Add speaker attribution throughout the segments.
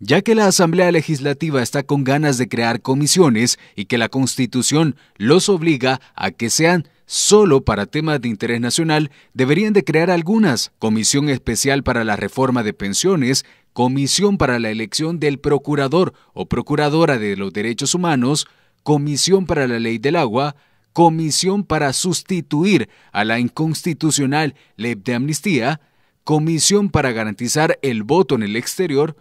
Speaker 1: ya que la Asamblea Legislativa está con ganas de crear comisiones y que la Constitución los obliga a que sean solo para temas de interés nacional, deberían de crear algunas, comisión especial para la reforma de pensiones, comisión para la elección del procurador o procuradora de los derechos humanos, comisión para la ley del agua, comisión para sustituir a la inconstitucional ley de amnistía, comisión para garantizar el voto en el exterior,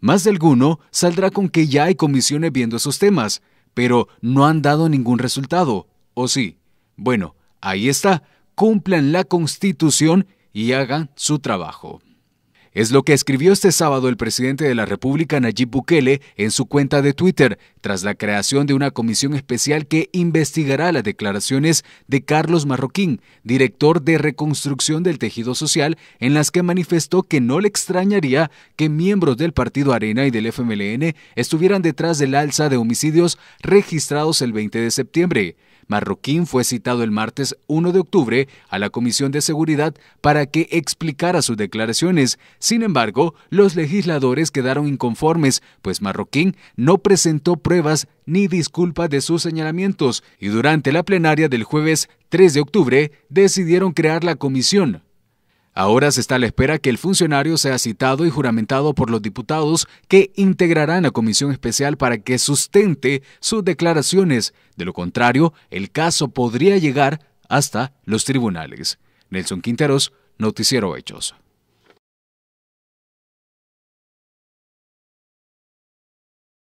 Speaker 1: más de alguno saldrá con que ya hay comisiones viendo esos temas, pero no han dado ningún resultado, ¿o sí? Bueno, ahí está, cumplan la constitución y hagan su trabajo. Es lo que escribió este sábado el presidente de la República Nayib Bukele en su cuenta de Twitter, tras la creación de una comisión especial que investigará las declaraciones de Carlos Marroquín, director de Reconstrucción del Tejido Social, en las que manifestó que no le extrañaría que miembros del Partido Arena y del FMLN estuvieran detrás del alza de homicidios registrados el 20 de septiembre. Marroquín fue citado el martes 1 de octubre a la Comisión de Seguridad para que explicara sus declaraciones. Sin embargo, los legisladores quedaron inconformes, pues Marroquín no presentó pruebas ni disculpas de sus señalamientos y durante la plenaria del jueves 3 de octubre decidieron crear la comisión Ahora se está a la espera que el funcionario sea citado y juramentado por los diputados que integrarán la comisión especial para que sustente sus declaraciones. De lo contrario, el caso podría llegar hasta los tribunales. Nelson Quinteros, Noticiero Hechos.